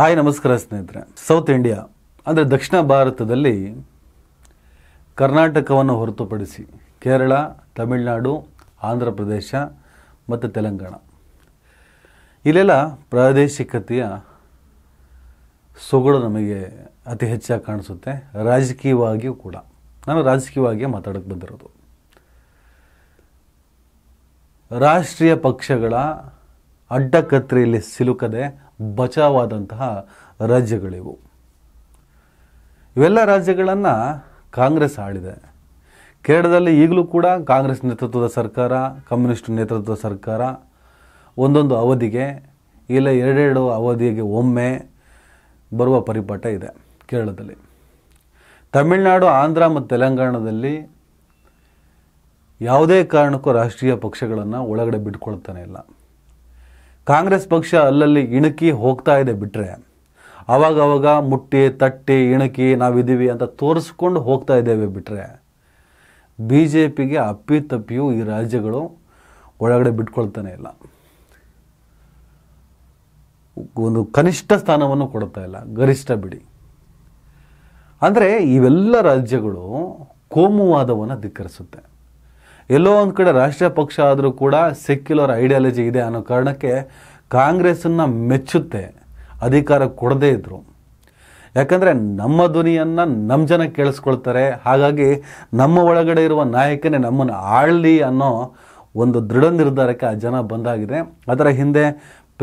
hi ನಮಸ್ಕಾರ ಸ್ನೇಹಿತರೆ south India ಅಂದರೆ ದಕ್ಷಿಣ ಭಾರತದಲ್ಲಿ ಕರ್ನಾಟಕವನ್ನು ಹೊರತುಪಡಿಸಿ ಕೇರಳ ತಮಿಳುನಾಡು ಆಂಧ್ರ ಪ್ರದೇಶ ಮತ್ತು ತೆಲಂಗಾಣ ಇಲ್ಲೆಲ್ಲ ಪ್ರಾದೇಶಿಕತೆಯ ಸೊಗಡು ನಮಗೆ ಅತಿ ಹೆಚ್ಚಾಗಿ ಕಾಣಿಸುತ್ತೆ ರಾಜಕೀಯವಾಗಿಯೂ ಕೂಡ ನಾನು ರಾಜಕೀಯವಾಗಿಯೇ ಮಾತಾಡಕ್ಕೆ ಬಂದಿರೋದು ರಾಷ್ಟ್ರೀಯ ಪಕ್ಷಗಳ ಅಡ್ಡ ಸಿಲುಕದೆ ಬಚಾವಾದಂತಹ ರಾಜ್ಯಗಳಿವು ಇವೆಲ್ಲ ರಾಜ್ಯಗಳನ್ನು ಕಾಂಗ್ರೆಸ್ ಆಳಿದೆ ಕೇರಳದಲ್ಲಿ ಈಗಲೂ ಕೂಡ ಕಾಂಗ್ರೆಸ್ ನೇತೃತ್ವದ ಸರ್ಕಾರ ಕಮ್ಯುನಿಸ್ಟ್ ನೇತೃತ್ವದ ಸರ್ಕಾರ ಒಂದೊಂದು ಅವಧಿಗೆ ಇಲ್ಲ ಎರಡೆರಡು ಅವಧಿಗೆ ಒಮ್ಮೆ ಬರುವ ಪರಿಪಾಠ ಇದೆ ಕೇರಳದಲ್ಲಿ ತಮಿಳುನಾಡು ಆಂಧ್ರ ಮತ್ತು ತೆಲಂಗಾಣದಲ್ಲಿ ಯಾವುದೇ ಕಾರಣಕ್ಕೂ ರಾಷ್ಟ್ರೀಯ ಪಕ್ಷಗಳನ್ನು ಒಳಗಡೆ ಬಿಟ್ಕೊಳ್ತಾನೆ ಇಲ್ಲ ಕಾಂಗ್ರೆಸ್ ಪಕ್ಷ ಅಲ್ಲಲ್ಲಿ ಇಣುಕಿ ಹೋಗ್ತಾ ಇದೆ ಬಿಟ್ಟರೆ ಆವಾಗವಾಗ ಮುಟ್ಟಿ ತಟ್ಟಿ ಇಣುಕಿ ನಾವಿದ್ದೀವಿ ಅಂತ ತೋರಿಸ್ಕೊಂಡು ಹೋಗ್ತಾ ಇದ್ದೇವೆ ಬಿಟ್ಟರೆ ಬಿ ಜೆ ಪಿಗೆ ಅಪ್ಪಿತಪ್ಪಿಯೂ ಈ ರಾಜ್ಯಗಳು ಒಳಗಡೆ ಬಿಟ್ಕೊಳ್ತಾನೆ ಇಲ್ಲ ಒಂದು ಕನಿಷ್ಠ ಸ್ಥಾನವನ್ನು ಕೊಡ್ತಾ ಇಲ್ಲ ಗರಿಷ್ಠ ಬಿಡಿ ಅಂದರೆ ಇವೆಲ್ಲ ರಾಜ್ಯಗಳು ಕೋಮುವಾದವನ್ನು ಧಿಕ್ಕರಿಸುತ್ತೆ ಎಲ್ಲೋ ಒಂದು ಕಡೆ ರಾಷ್ಟ್ರೀಯ ಪಕ್ಷ ಆದರೂ ಕೂಡ ಸೆಕ್ಯುಲರ್ ಐಡಿಯಾಲಜಿ ಇದೆ ಅನ್ನೋ ಕಾರಣಕ್ಕೆ ಕಾಂಗ್ರೆಸ್ಸನ್ನು ಮೆಚ್ಚುತ್ತೆ ಅಧಿಕಾರ ಕೊಡದೇ ಇದ್ದರು ಯಾಕಂದರೆ ನಮ್ಮ ಧ್ವನಿಯನ್ನು ನಮ್ಮ ಜನ ಕೇಳಿಸ್ಕೊಳ್ತಾರೆ ಹಾಗಾಗಿ ನಮ್ಮ ಒಳಗಡೆ ಇರುವ ನಾಯಕನೇ ನಮ್ಮನ್ನು ಆಳಲಿ ಅನ್ನೋ ಒಂದು ದೃಢ ನಿರ್ಧಾರಕ್ಕೆ ಆ ಜನ ಬಂದಾಗಿದೆ ಅದರ ಹಿಂದೆ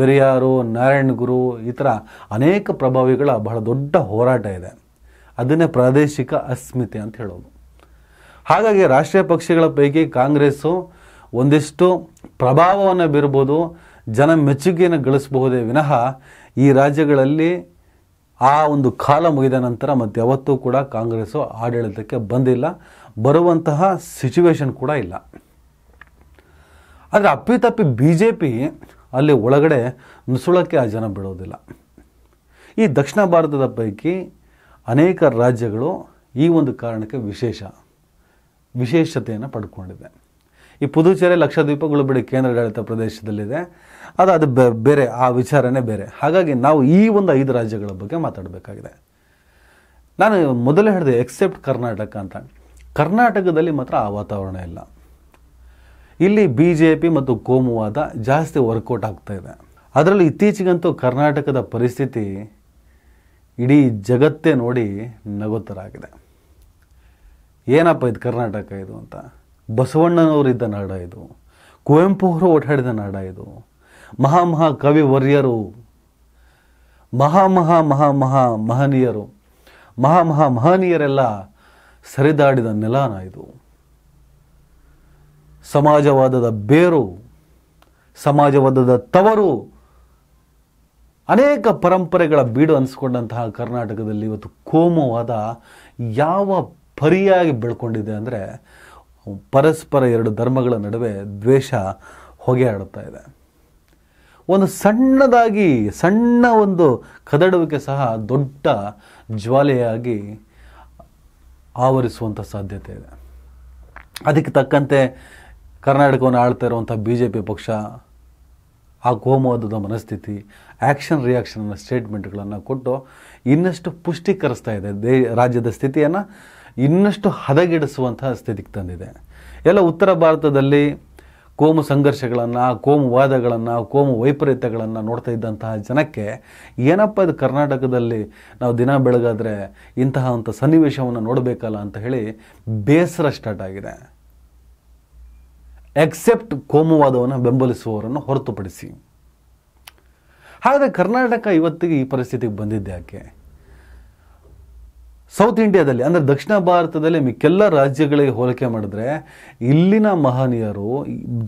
ಪೆರಿಯಾರು ಗುರು ಈ ಥರ ಅನೇಕ ಪ್ರಭಾವಿಗಳ ಬಹಳ ದೊಡ್ಡ ಹೋರಾಟ ಇದೆ ಅದನ್ನೇ ಪ್ರಾದೇಶಿಕ ಅಸ್ಮಿತೆ ಅಂತ ಹೇಳೋದು ಹಾಗಾಗಿ ರಾಷ್ಟ್ರೀಯ ಪಕ್ಷಗಳ ಪೈಕಿ ಕಾಂಗ್ರೆಸ್ಸು ಒಂದಿಷ್ಟು ಪ್ರಭಾವವನ್ನು ಬೀರ್ಬೋದು ಜನ ಮೆಚ್ಚುಗೆಯನ್ನು ಗಳಿಸಬಹುದೇ ವಿನಃ ಈ ರಾಜ್ಯಗಳಲ್ಲಿ ಆ ಒಂದು ಕಾಲ ಮುಗಿದ ನಂತರ ಮತ್ತು ಯಾವತ್ತೂ ಕೂಡ ಕಾಂಗ್ರೆಸ್ಸು ಆಡಳಿತಕ್ಕೆ ಬಂದಿಲ್ಲ ಬರುವಂತಹ ಸಿಚುವೇಶನ್ ಕೂಡ ಇಲ್ಲ ಆದರೆ ಅಪ್ಪಿತಪ್ಪಿ ಬಿ ಜೆ ಪಿ ಅಲ್ಲಿ ಒಳಗಡೆ ನುಸುಳಕ್ಕೆ ಆ ಜನ ಬಿಡೋದಿಲ್ಲ ಈ ದಕ್ಷಿಣ ಭಾರತದ ಪೈಕಿ ಅನೇಕ ರಾಜ್ಯಗಳು ಈ ಒಂದು ಕಾರಣಕ್ಕೆ ವಿಶೇಷ ವಿಶೇಷತೆಯನ್ನು ಪಡ್ಕೊಂಡಿದೆ ಈ ಪುದುಚೇರಿ ಲಕ್ಷದ್ವೀಪಗಳು ಬಿಡಿ ಕೇಂದ್ರಾಡಳಿತ ಪ್ರದೇಶದಲ್ಲಿದೆ ಅದು ಅದು ಬೇರೆ ಆ ವಿಚಾರನೇ ಬೇರೆ ಹಾಗಾಗಿ ನಾವು ಈ ಒಂದು ಐದು ರಾಜ್ಯಗಳ ಬಗ್ಗೆ ಮಾತಾಡಬೇಕಾಗಿದೆ ನಾನು ಮೊದಲೇ ಹೇಳಿದೆ ಎಕ್ಸೆಪ್ಟ್ ಕರ್ನಾಟಕ ಅಂತ ಕರ್ನಾಟಕದಲ್ಲಿ ಮಾತ್ರ ಆ ವಾತಾವರಣ ಇಲ್ಲ ಇಲ್ಲಿ ಬಿ ಜೆ ಪಿ ಮತ್ತು ಕೋಮುವಾದ ಜಾಸ್ತಿ ವರ್ಕೌಟ್ ಆಗ್ತಾ ಇದೆ ಅದರಲ್ಲೂ ಇತ್ತೀಚೆಗಂತೂ ಕರ್ನಾಟಕದ ಪರಿಸ್ಥಿತಿ ಇಡೀ ಜಗತ್ತೇ ನೋಡಿ ನಗುತ್ತರಾಗಿದೆ ಏನಪ್ಪ ಇದು ಕರ್ನಾಟಕ ಇದು ಅಂತ ಬಸವಣ್ಣನವರಿದ್ದ ನಾಡ ಇದು ಕುವೆಂಪು ಅವರು ಓಡಾಡಿದ ನಾಡ ಇದು ಮಹಾ ಮಹಾ ಕವಿ ವರ್ಯರು ಮಹಾ ಮಹಾ ಮಹಾ ಮಹಾ ಮಹನೀಯರು ಮಹಾ ಮಹಾ ಮಹನೀಯರೆಲ್ಲ ಸರಿದಾಡಿದ ನೆಲಾನ ಇದು ಸಮಾಜವಾದದ ಬೇರು ಸಮಾಜವಾದದ ತವರು ಅನೇಕ ಪರಂಪರೆಗಳ ಬೀಡು ಅನಿಸ್ಕೊಂಡಂತಹ ಕರ್ನಾಟಕದಲ್ಲಿ ಇವತ್ತು ಕೋಮವಾದ ಯಾವ ಪರಿಯಾಗಿ ಬೆಳ್ಕೊಂಡಿದೆ ಅಂದರೆ ಪರಸ್ಪರ ಎರಡು ಧರ್ಮಗಳ ನಡುವೆ ದ್ವೇಷ ಹೊಗೆ ಆಡುತ್ತಾ ಇದೆ ಒಂದು ಸಣ್ಣದಾಗಿ ಸಣ್ಣ ಒಂದು ಕದಡುವಿಕೆ ಸಹ ದೊಡ್ಡ ಜ್ವಾಲೆಯಾಗಿ ಆವರಿಸುವಂಥ ಸಾಧ್ಯತೆ ಇದೆ ಅದಕ್ಕೆ ತಕ್ಕಂತೆ ಕರ್ನಾಟಕವನ್ನು ಆಳ್ತಾ ಇರುವಂಥ ಬಿ ಜೆ ಪಿ ಪಕ್ಷ ಆ ಕೋಮವಾದದ ಮನಸ್ಥಿತಿ ಆ್ಯಕ್ಷನ್ ರಿಯಾಕ್ಷನ್ ಸ್ಟೇಟ್ಮೆಂಟ್ಗಳನ್ನು ಕೊಟ್ಟು ಇನ್ನಷ್ಟು ಪುಷ್ಟೀಕರಿಸ್ತಾ ಇದೆ ದೇ ರಾಜ್ಯದ ಸ್ಥಿತಿಯನ್ನು ಇನ್ನಷ್ಟು ಹದಗೆಡಿಸುವಂತಹ ಸ್ಥಿತಿಗೆ ತಂದಿದೆ ಎಲ್ಲ ಉತ್ತರ ಭಾರತದಲ್ಲಿ ಕೋಮು ಸಂಘರ್ಷಗಳನ್ನು ಕೋಮು ವಾದಗಳನ್ನು ಕೋಮು ವೈಪರೀತ್ಯಗಳನ್ನು ನೋಡ್ತಾ ಇದ್ದಂತಹ ಜನಕ್ಕೆ ಏನಪ್ಪ ಇದು ಕರ್ನಾಟಕದಲ್ಲಿ ನಾವು ದಿನ ಬೆಳಗಾದರೆ ಇಂತಹ ಅಂಥ ಸನ್ನಿವೇಶವನ್ನು ನೋಡಬೇಕಲ್ಲ ಅಂತ ಹೇಳಿ ಬೇಸರ ಸ್ಟಾರ್ಟ್ ಆಗಿದೆ ಎಕ್ಸೆಪ್ಟ್ ಕೋಮುವಾದವನ್ನು ಬೆಂಬಲಿಸುವವರನ್ನು ಹೊರತುಪಡಿಸಿ ಹಾಗಾದರೆ ಕರ್ನಾಟಕ ಇವತ್ತಿಗೆ ಈ ಪರಿಸ್ಥಿತಿಗೆ ಬಂದಿದ್ದೆ ಯಾಕೆ ಸೌತ್ ಇಂಡಿಯಾದಲ್ಲಿ ಅಂದರೆ ದಕ್ಷಿಣ ಭಾರತದಲ್ಲಿ ಮಿಕ್ಕೆಲ್ಲ ರಾಜ್ಯಗಳಿಗೆ ಹೋಲಿಕೆ ಮಾಡಿದ್ರೆ ಇಲ್ಲಿನ ಮಹನೀಯರು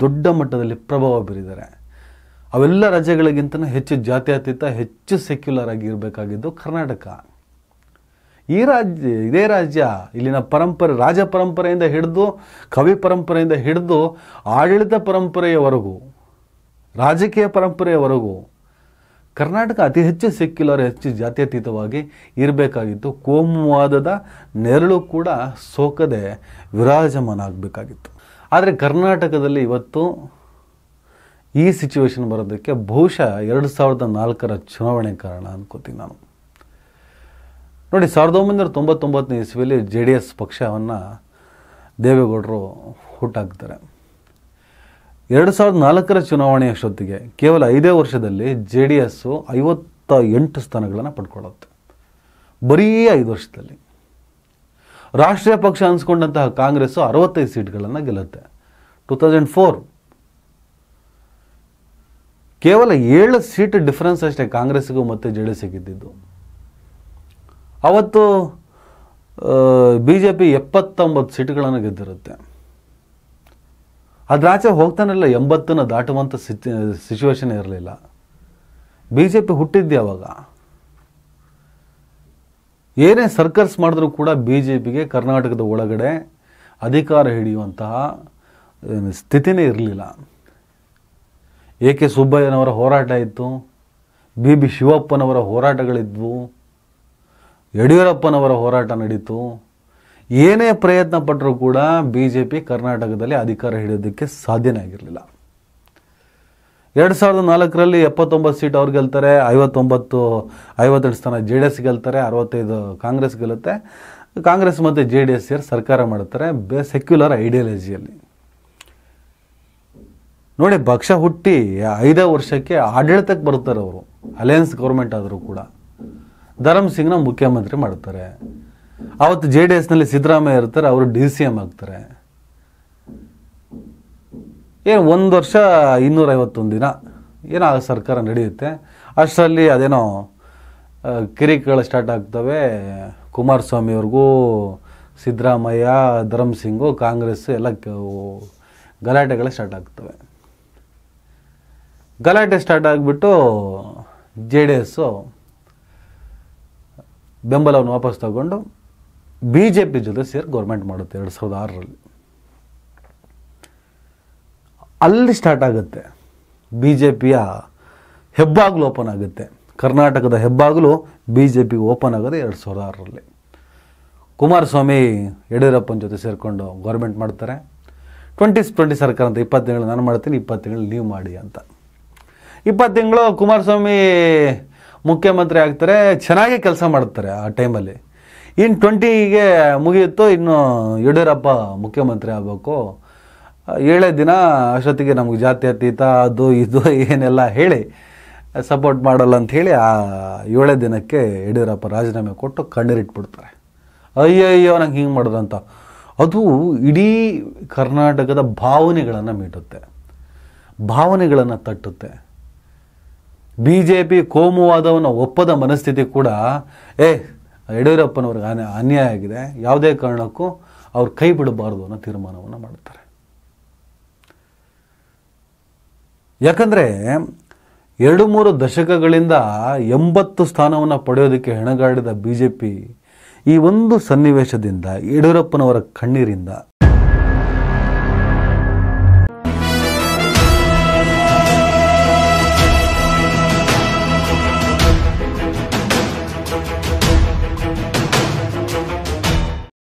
ದೊಡ್ಡ ಮಟ್ಟದಲ್ಲಿ ಪ್ರಭಾವ ಬೀರಿದ್ದಾರೆ ಅವೆಲ್ಲ ರಾಜ್ಯಗಳಿಗಿಂತ ಹೆಚ್ಚು ಜಾತ್ಯತೀತ ಹೆಚ್ಚು ಸೆಕ್ಯುಲರ್ ಆಗಿ ಇರಬೇಕಾಗಿದ್ದು ಕರ್ನಾಟಕ ಈ ರಾಜ್ಯ ಇದೇ ರಾಜ್ಯ ಇಲ್ಲಿನ ಪರಂಪರೆ ರಾಜ ಪರಂಪರೆಯಿಂದ ಹಿಡಿದು ಕವಿ ಪರಂಪರೆಯಿಂದ ಹಿಡಿದು ಆಡಳಿತ ಪರಂಪರೆಯವರೆಗೂ ರಾಜಕೀಯ ಪರಂಪರೆಯವರೆಗೂ ಕರ್ನಾಟಕ ಅತಿ ಹೆಚ್ಚು ಸೆಕ್ಯುಲರ್ ಹೆಚ್ಚು ಜಾತ್ಯತೀತವಾಗಿ ಇರಬೇಕಾಗಿತ್ತು ಕೋಮುವಾದದ ನೆರಳು ಕೂಡ ಸೋಕದೆ ವಿರಾಜಮಾನ ಆಗಬೇಕಾಗಿತ್ತು ಆದರೆ ಕರ್ನಾಟಕದಲ್ಲಿ ಇವತ್ತು ಈ ಸಿಚುವೇಶನ್ ಬರೋದಕ್ಕೆ ಬಹುಶಃ ಎರಡು ಸಾವಿರದ ನಾಲ್ಕರ ಚುನಾವಣೆ ಕಾರಣ ಅನ್ಕೋತೀನಿ ನಾನು ನೋಡಿ ಸಾವಿರದ ಒಂಬೈನೂರ ತೊಂಬತ್ತೊಂಬತ್ತನೇ ಇಸ್ವಿಯಲ್ಲಿ ಜೆ ಡಿ ಎಸ್ ಪಕ್ಷವನ್ನು ದೇವೇಗೌಡರು ಹುಟ್ಟಾಕ್ತಾರೆ ಎರಡು ಸಾವಿರದ ನಾಲ್ಕರ ಚುನಾವಣೆಯ ಅಷ್ಟೊತ್ತಿಗೆ ಕೇವಲ ಐದೇ ವರ್ಷದಲ್ಲಿ ಜೆ ಡಿ ಎಸ್ಸು ಐವತ್ತ ಎಂಟು ಸ್ಥಾನಗಳನ್ನು ಪಡ್ಕೊಳ್ಳುತ್ತೆ ಬರೀ ಐದು ವರ್ಷದಲ್ಲಿ ರಾಷ್ಟ್ರೀಯ ಪಕ್ಷ ಅನಿಸ್ಕೊಂಡಂತಹ ಕಾಂಗ್ರೆಸ್ಸು ಅರವತ್ತೈದು ಸೀಟ್ಗಳನ್ನು ಗೆಲ್ಲುತ್ತೆ ಟೂ ತೌಸಂಡ್ ಫೋರ್ ಕೇವಲ ಏಳು ಸೀಟ್ ಡಿಫ್ರೆನ್ಸ್ ಅಷ್ಟೇ ಕಾಂಗ್ರೆಸ್ಗೂ ಮತ್ತು ಜೆ ಡಿ ಸಿಗಿದ್ದಿದ್ದು ಅವತ್ತು ಬಿ ಜೆ ಪಿ ಎಪ್ಪತ್ತೊಂಬತ್ತು ಸೀಟ್ಗಳನ್ನು ಗೆದ್ದಿರುತ್ತೆ ಅದ್ರಾಚೆ ಹೋಗ್ತಾನೆಲ್ಲ ಎಂಬತ್ತನ್ನು ದಾಟುವಂಥ ಸಿಚು ಸಿಚುವೇಶನ್ ಇರಲಿಲ್ಲ ಬಿ ಜೆ ಪಿ ಹುಟ್ಟಿದ್ದೆ ಅವಾಗ ಏನೇ ಸರ್ಕಸ್ ಮಾಡಿದ್ರೂ ಕೂಡ ಬಿ ಜೆ ಪಿಗೆ ಕರ್ನಾಟಕದ ಒಳಗಡೆ ಅಧಿಕಾರ ಹಿಡಿಯುವಂತಹ ಸ್ಥಿತಿನೇ ಇರಲಿಲ್ಲ ಎ ಕೆ ಸುಬ್ಬಯ್ಯನವರ ಹೋರಾಟ ಇತ್ತು ಬಿ ಬಿ ಶಿವಪ್ಪನವರ ಹೋರಾಟಗಳಿದ್ವು ಯಡಿಯೂರಪ್ಪನವರ ಹೋರಾಟ ನಡೀತು ಏನೇ ಪ್ರಯತ್ನ ಪಟ್ಟರೂ ಕೂಡ ಬಿ ಜೆ ಪಿ ಕರ್ನಾಟಕದಲ್ಲಿ ಅಧಿಕಾರ ಹಿಡಿಯೋದಕ್ಕೆ ಸಾಧ್ಯನೇ ಆಗಿರಲಿಲ್ಲ ಎರಡು ಸಾವಿರದ ನಾಲ್ಕರಲ್ಲಿ ಎಪ್ಪತ್ತೊಂಬತ್ತು ಸೀಟ್ ಅವ್ರು ಗೆಲ್ತಾರೆ ಐವತ್ತೊಂಬತ್ತು ಐವತ್ತೆರಡು ಸ್ಥಾನ ಜೆ ಡಿ ಎಸ್ ಗೆಲ್ತಾರೆ ಅರವತ್ತೈದು ಕಾಂಗ್ರೆಸ್ ಗೆಲ್ಲುತ್ತೆ ಕಾಂಗ್ರೆಸ್ ಮತ್ತು ಜೆ ಡಿ ಎಸ್ ಸೇರಿ ಸರ್ಕಾರ ಮಾಡ್ತಾರೆ ಬೇ ಸೆಕ್ಯುಲರ್ ಐಡಿಯಾಲಜಿಯಲ್ಲಿ ನೋಡಿ ಪಕ್ಷ ಹುಟ್ಟಿ ಐದೇ ವರ್ಷಕ್ಕೆ ಆಡಳಿತಕ್ಕೆ ಬರ್ತಾರೆ ಅವರು ಅಲಯನ್ಸ್ ಗೌರ್ಮೆಂಟ್ ಆದರೂ ಕೂಡ ಧರಮ್ ಸಿಂಗ್ನ ಮುಖ್ಯಮಂತ್ರಿ ಮಾಡ್ತಾರೆ ಅವತ್ತು ಜೆ ಡಿ ಎಸ್ನಲ್ಲಿ ಸಿದ್ದರಾಮಯ್ಯ ಇರ್ತಾರೆ ಅವರು ಡಿ ಸಿ ಎಮ್ ಆಗ್ತಾರೆ ಏನು ಒಂದು ವರ್ಷ ಇನ್ನೂರೈವತ್ತೊಂದು ದಿನ ಏನೋ ಸರ್ಕಾರ ನಡೆಯುತ್ತೆ ಅಷ್ಟರಲ್ಲಿ ಅದೇನೋ ಕಿರಿಕಿಗಳು ಸ್ಟಾರ್ಟ್ ಆಗ್ತವೆ ಕುಮಾರಸ್ವಾಮಿಯವ್ರಿಗೂ ಸಿದ್ದರಾಮಯ್ಯ ಧರಮ್ ಸಿಂಗು ಕಾಂಗ್ರೆಸ್ ಎಲ್ಲ ಗಲಾಟೆಗಳೇ ಸ್ಟಾರ್ಟ್ ಆಗ್ತವೆ ಗಲಾಟೆ ಸ್ಟಾರ್ಟ್ ಆಗಿಬಿಟ್ಟು ಜೆ ಡಿ ಎಸ್ಸು ಬೆಂಬಲವನ್ನು ವಾಪಸ್ ತಗೊಂಡು ಬಿ ಜೆ ಪಿ ಜೊತೆ ಸೇರಿ ಗೌರ್ಮೆಂಟ್ ಮಾಡುತ್ತೆ ಎರಡು ಸಾವಿರದ ಆರರಲ್ಲಿ ಅಲ್ಲಿ ಸ್ಟಾರ್ಟ್ ಆಗುತ್ತೆ ಬಿ ಜೆ ಪಿಯ ಹೆಬ್ಬಾಗಲು ಓಪನ್ ಆಗುತ್ತೆ ಕರ್ನಾಟಕದ ಹೆಬ್ಬಾಗಿಲು ಬಿ ಜೆ ಪಿ ಓಪನ್ ಆಗೋದು ಎರಡು ಸಾವಿರದ ಆರರಲ್ಲಿ ಕುಮಾರಸ್ವಾಮಿ ಯಡಿಯೂರಪ್ಪನ ಜೊತೆ ಸೇರಿಕೊಂಡು ಗೌರ್ಮೆಂಟ್ ಮಾಡ್ತಾರೆ ಟ್ವೆಂಟಿ ಟ್ವೆಂಟಿ ಸರ್ಕಾರ ಅಂತ ಇಪ್ಪತ್ತು ತಿಂಗಳು ನಾನು ಮಾಡ್ತೀನಿ ಇಪ್ಪತ್ತು ತಿಂಗಳು ನೀವು ಮಾಡಿ ಅಂತ ಇಪ್ಪತ್ತು ತಿಂಗಳು ಕುಮಾರಸ್ವಾಮಿ ಮುಖ್ಯಮಂತ್ರಿ ಆಗ್ತಾರೆ ಚೆನ್ನಾಗಿ ಕೆಲಸ ಮಾಡ್ತಾರೆ ಆ ಟೈಮಲ್ಲಿ ಇನ್ನು ಟ್ವೆಂಟಿಗೆ ಮುಗಿಯುತ್ತೋ ಇನ್ನು ಯಡಿಯೂರಪ್ಪ ಮುಖ್ಯಮಂತ್ರಿ ಆಗಬೇಕು ಏಳೇ ದಿನ ಅಷ್ಟೊತ್ತಿಗೆ ನಮಗೆ ಜಾತ್ಯತೀತ ಅದು ಇದು ಏನೆಲ್ಲ ಹೇಳಿ ಸಪೋರ್ಟ್ ಮಾಡಲ್ಲ ಅಂಥೇಳಿ ಆ ಏಳೇ ದಿನಕ್ಕೆ ಯಡಿಯೂರಪ್ಪ ರಾಜೀನಾಮೆ ಕೊಟ್ಟು ಕಣ್ಣೀರಿಟ್ಬಿಡ್ತಾರೆ ಅಯ್ಯೋ ನಂಗೆ ಹಿಂಗೆ ಅಂತ ಅದು ಇಡೀ ಕರ್ನಾಟಕದ ಭಾವನೆಗಳನ್ನು ಮೀಟುತ್ತೆ ಭಾವನೆಗಳನ್ನು ತಟ್ಟುತ್ತೆ ಬಿ ಜೆ ಪಿ ಕೋಮುವಾದವನ್ನು ಒಪ್ಪದ ಮನಸ್ಥಿತಿ ಕೂಡ ಏ ಯಡಿಯೂರಪ್ಪನವ್ರಿಗೆ ಅನ್ಯಾಯ ಆಗಿದೆ ಯಾವುದೇ ಕಾರಣಕ್ಕೂ ಅವ್ರು ಕೈ ಬಿಡಬಾರ್ದು ಅನ್ನೋ ತೀರ್ಮಾನವನ್ನು ಮಾಡುತ್ತಾರೆ ಯಾಕಂದರೆ ಎರಡು ಮೂರು ದಶಕಗಳಿಂದ ಎಂಬತ್ತು ಸ್ಥಾನವನ್ನು ಪಡೆಯೋದಕ್ಕೆ ಹೆಣಗಾಡಿದ ಬಿ ಜೆ ಪಿ ಈ ಒಂದು ಸನ್ನಿವೇಶದಿಂದ ಯಡಿಯೂರಪ್ಪನವರ ಕಣ್ಣೀರಿಂದ